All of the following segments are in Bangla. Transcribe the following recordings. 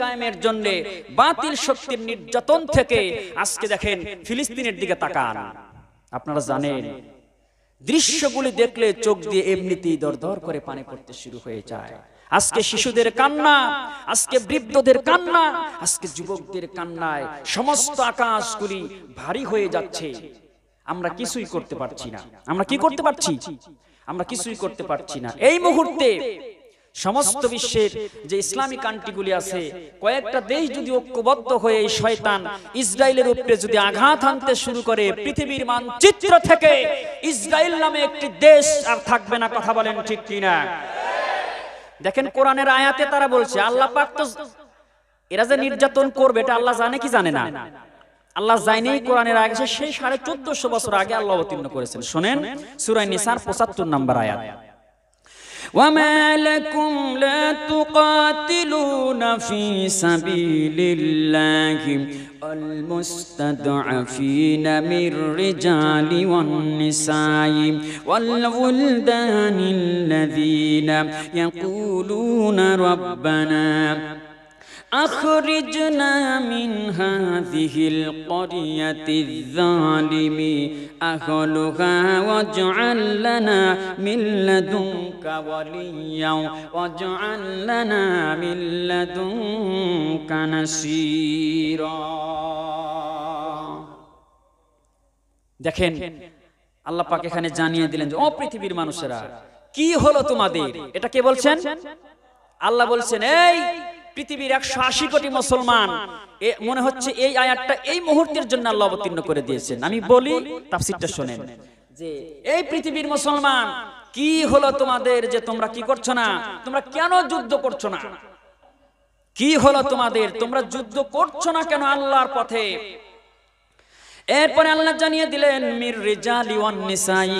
কায়েমের জন্য বাতিল শক্তির নির্যাতন থেকে আজকে দেখেন ফিলিস্তিনের দিকে তাকান আপনারা জানেন দৃশ্যগুলি দেখলে চোখ দিয়ে এমনিতেই দরদর করে পানি পড়তে শুরু হয়ে যায় আজকে শিশুদের কান্না আজকে বৃদ্ধদের কান্না আজকে যুবকদের কান্নায় সমস্ত আকাশগুলি ভারী হয়ে যাচ্ছে আমরা কিছুই করতে পারছি না আমরা কি করতে পারছি আমরা কিছুই করতে পারছি না এই মুহূর্তে সমস্ত বিশ্বের যে ইসলামী কান্ট্রিগুলি আছে কয়েকটা দেশ যদি ঐক্যবদ্ধ হয়ে এই শয়তান ইসরায়েলের উপরে যদি আঘাত আনতে শুরু করে পৃথিবীর মানচিত্র থেকে ইসরায়েল নামে একটি দেশ আর থাকবে না কথা বলেন ঠিক কিনা দেখেন কোরআনের আয়াতে তারা বলছে আল্লাহ পাক তো এরা যে নির্যাতন করবে এটা আল্লাহ জানে কি জানে না আল্লাহ জাইনেই কোরআনের আগে সেই সাড়ে চোদ্দশো বছর আগে আল্লাহ অবতীর্ণ করেছেন শোনেন সুরাই নিসার পঁচাত্তর নম্বর আয়াত وما لكم لا تقاتلون في سبيل الله المستضعفين من رجال والنساء والولدان الذين يقولون ربنا أخرجنا من هذه القرية الظالم أهلها واجعل لنا من لدنك وليا واجعل لنا من لدنك نسيرا দেখেন আল্লাহ পাক এখানে জানিয়ে দিলেন যে ও পৃথিবীর মানুষেরা কি হলো তোমাদের এটা কে বলছেন আল্লাহ বলছেন এই পৃথিবীর একশো আশি কোটি মুসলমান মনে হচ্ছে এই আয়াতটা এই মুহূর্তের জন্য আল্লাহ অবতীর্ণ করে দিয়েছেন আমি বলি তাফসিরটা শোনেন যে এই পৃথিবীর মুসলমান কি হলো তোমাদের যে তোমরা কি করছো না তোমরা কেন যুদ্ধ করছো না কি হলো তোমাদের তোমরা যুদ্ধ করছো না কেন আল্লাহর পথে এরপরে আল্লাহ জানিয়ে দিলেন মির রিজালি ওয়ান নিসাই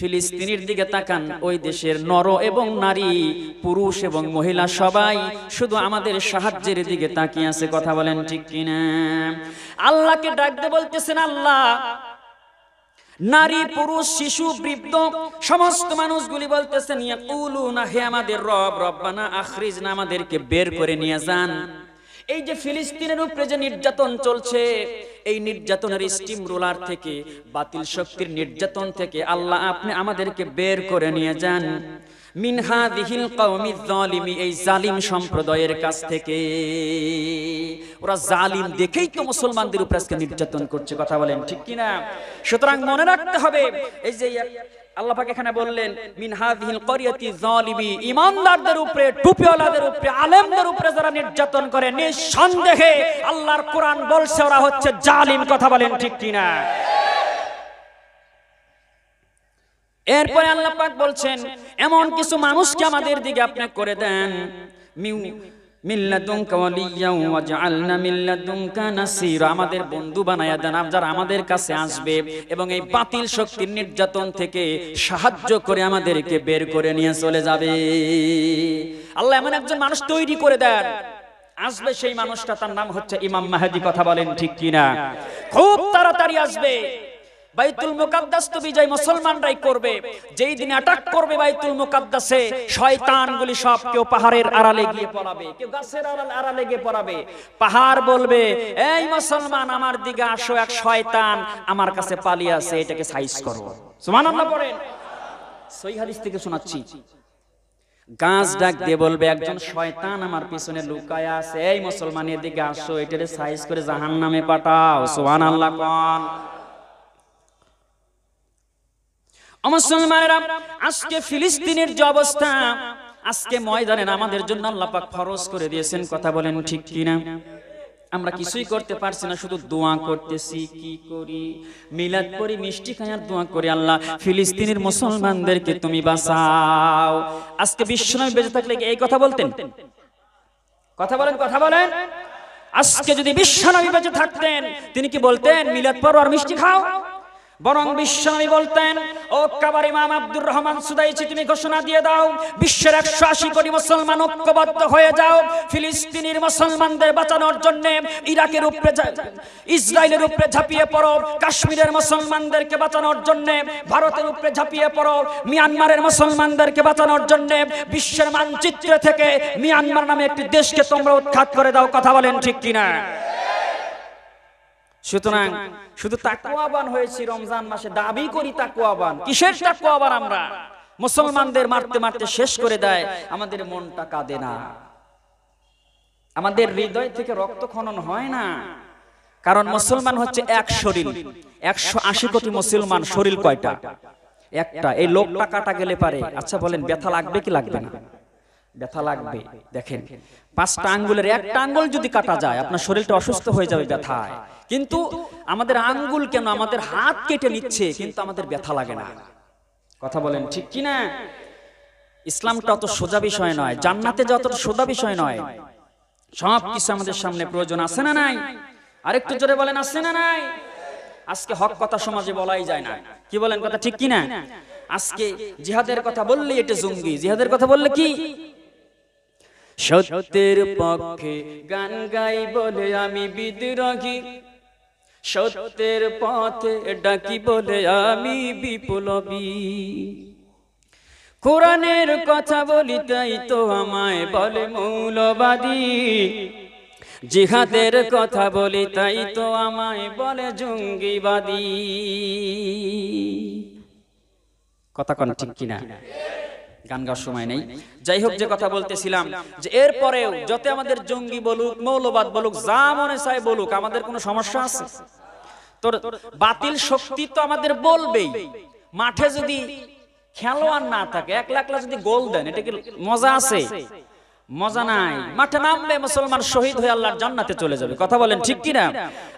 ফিলিস্তিনির দিকে তাকান ওই দেশের নর এবং নারী পুরুষ এবং মহিলা সবাই শুধু আমাদের সাহায্যের দিকে তাকিয়ে আছে কথা বলেন ঠিক কিনা আল্লাহকে ডাকতে বলতেছেন আল্লাহ নারী পুরুষ শিশু বৃদ্ধ সমস্ত মানুষগুলি বলতেছেন হে আমাদের রব রব্বানা আমাদেরকে বের করে নিয়ে যান এই যে ফিলিস্তিনের উপরে যে নির্যাতন চলছে এই নির্যাতনের স্টিম রোলার থেকে বাতিল শক্তির নির্যাতন থেকে আল্লাহ আপনি আমাদেরকে বের করে নিয়ে যান মিনহা দিহিল কৌমি জালিমি এই জালিম সম্প্রদায়ের কাছ থেকে ওরা জালিম দেখেই তো মুসলমানদের উপরে আজকে নির্যাতন করছে কথা বলেন ঠিক কিনা সুতরাং মনে রাখতে হবে এই যে আল্লাহ পাক এখানে বললেন উপরে টুপিওয়ালাদের উপরে আলেমদের উপরে যারা নির্যাতন করে নিঃসন্দেহে আল্লাহর কোরআন বলছে ওরা হচ্ছে জালিম কথা বলেন ঠিক না এরপরে আল্লাহ পাক বলছেন এমন কিছু মানুষকে আমাদের দিকে আপনি করে দেন মিউ আমাদের বন্ধু বানায়া দেন যারা আমাদের কাছে আসবে এবং এই বাতিল শক্তির নির্যাতন থেকে সাহায্য করে আমাদেরকে বের করে নিয়ে চলে যাবে আল্লাহ এমন একজন মানুষ তৈরি করে দেন আসবে সেই মানুষটা তার নাম হচ্ছে ইমাম মাহাদি কথা বলেন ঠিক কিনা খুব তাড়াতাড়ি আসবে বাইতুল মুকাদ্দাস তো বিজয় মুসলমানরাই করবে যেই দিন অ্যাটাক করবে বাইতুল মুকাদ্দাসে শয়তানগুলি সব কেউ পাহাড়ের আড়ালে গিয়ে পড়াবে কেউ গাছের আড়াল আড়ালে গিয়ে পড়াবে পাহাড় বলবে এই মুসলমান আমার দিকে আসো এক শয়তান আমার কাছে পালিয়ে আছে এটাকে সাইজ করো পড়েন সহি হাদিস থেকে শোনাচ্ছি গাছ ডাক দিয়ে বলবে একজন শয়তান আমার পিছনে লুকায় আছে এই মুসলমানের দিকে আসো সাইজ করে জাহান্নামে পাঠাও মুসলমানেরা আজকে ফিলিস্তিনের যে অবস্থা আজকে ময়দানে আমাদের জন্য আল্লাহ ফরজ করে দিয়েছেন কথা বলেন ঠিক কিনা আমরা কিছুই করতে পারছি না শুধু দোয়া করতেছি কি করি মিলাদ করি মিষ্টি খায়ার দোয়া করি আল্লাহ ফিলিস্তিনের মুসলমানদেরকে তুমি বাঁচাও আজকে নয় বেঁচে থাকলে এই কথা বলতেন কথা বলেন কথা বলেন আজকে যদি বিশ্বনবী বেঁচে থাকতেন তিনি কি বলতেন মিলাদ পড়ো আর মিষ্টি খাও বরং আমি বলতেন ও কাবার ইমাম আব্দুর রহমান সুদাইছি তুমি ঘোষণা দিয়ে দাও বিশ্বের একশো আশি কোটি মুসলমান ঐক্যবদ্ধ হয়ে যাও ফিলিস্তিনির মুসলমানদের বাঁচানোর জন্য ইরাকের উপরে ইসরায়েলের উপরে ঝাঁপিয়ে পড়ো কাশ্মীরের মুসলমানদেরকে বাঁচানোর জন্য ভারতের উপরে ঝাঁপিয়ে পড়ো মিয়ানমারের মুসলমানদেরকে বাঁচানোর জন্য বিশ্বের মানচিত্র থেকে মিয়ানমার নামে একটি দেশকে তোমরা উৎখাত করে দাও কথা বলেন ঠিক কিনা সুতরাং শুধু তাকুয়াবান হয়েছি রমজান মাসে দাবি করি তাকুয়াবান কিসের তাকুয়াবান আমরা মুসলমানদের মারতে মারতে শেষ করে দেয় আমাদের মনটা কাঁদে না আমাদের হৃদয় থেকে রক্ত খনন হয় না কারণ মুসলমান হচ্ছে এক শরীর একশো আশি কোটি মুসলমান শরীর কয়টা একটা এই লোক টাকাটা গেলে পারে আচ্ছা বলেন ব্যথা লাগবে কি লাগবে না ব্যথা লাগবে দেখেন পাঁচটা আঙ্গুলের একটা আঙ্গুল যদি কাটা যায় আপনার শরীরটা অসুস্থ হয়ে যাবে ব্যথায় কিন্তু আমাদের আঙ্গুল কেন আমাদের হাত কেটে নিচ্ছে কিন্তু আমাদের ব্যথা লাগে না কথা বলেন ঠিক কি না হ্যাঁ। ইসলামটা অত সোজা বিষয় নয় জান্নাতে যত সোজা বিষয় নয় সব কিছু আমাদের সামনে প্রয়োজন আছে না নাই আরেকটু জোরে বলেন আছে না নাই আজকে হক কথা সমাজে বলাই যায় না কি বলেন কথা ঠিক কি না আজকে জিহাদের কথা বললে এটা জঙ্গি জিহাদের কথা বললে কি সত্যের পক্ষে গান গাই বলে আমি বিদ্রোহী সত্যের পথে ডাকি বলে আমি বিপ্লবী কোরআনের কথা বলি তাই তো আমায় বলে মৌলবাদী জিহাদের কথা বলি তাই তো আমায় বলে জঙ্গিবাদী কথা কন ঠিক কিনা গান গাওয়ার সময় নেই যাই হোক যে কথা বলতেছিলাম যে এরপরেও যত আমাদের জঙ্গি বলুক মৌলবাদ বলুক যা মনে চায় বলুক আমাদের কোনো সমস্যা আছে তোর বাতিল শক্তি তো আমাদের বলবেই মাঠে যদি খেলোয়াড় না থাকে এক লাখ যদি গোল দেন এটা কি মজা আছে মজা নাই মাঠে নামবে মুসলমান শহীদ হয়ে আল্লাহর জান্নাতে চলে যাবে কথা বলেন ঠিক কি না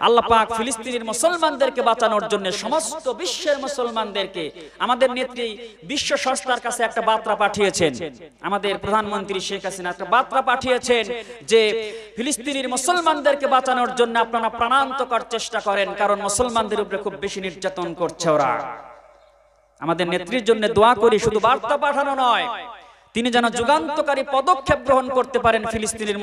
আল্লাহ পাক ফিলিস্তিনের মুসলমানদেরকে বাঁচানোর জন্য সমস্ত বিশ্বের মুসলমানদেরকে আমাদের নেত্রী বিশ্ব সংস্থার কাছে একটা বার্তা পাঠিয়েছেন আমাদের প্রধানমন্ত্রী শেখ হাসিনা একটা বার্তা পাঠিয়েছেন যে ফিলিস্তিনের মুসলমানদেরকে বাঁচানোর জন্য আপনারা প্রাণান্তকর চেষ্টা করেন কারণ মুসলমানদের উপরে খুব বেশি নির্যাতন করছে ওরা আমাদের নেত্রীর জন্য দোয়া করি শুধু বার্তা পাঠানো নয় তিনি যেন যুগান্তকারী পদক্ষেপ গ্রহণ করতে পারেন ফিলিস্তিনের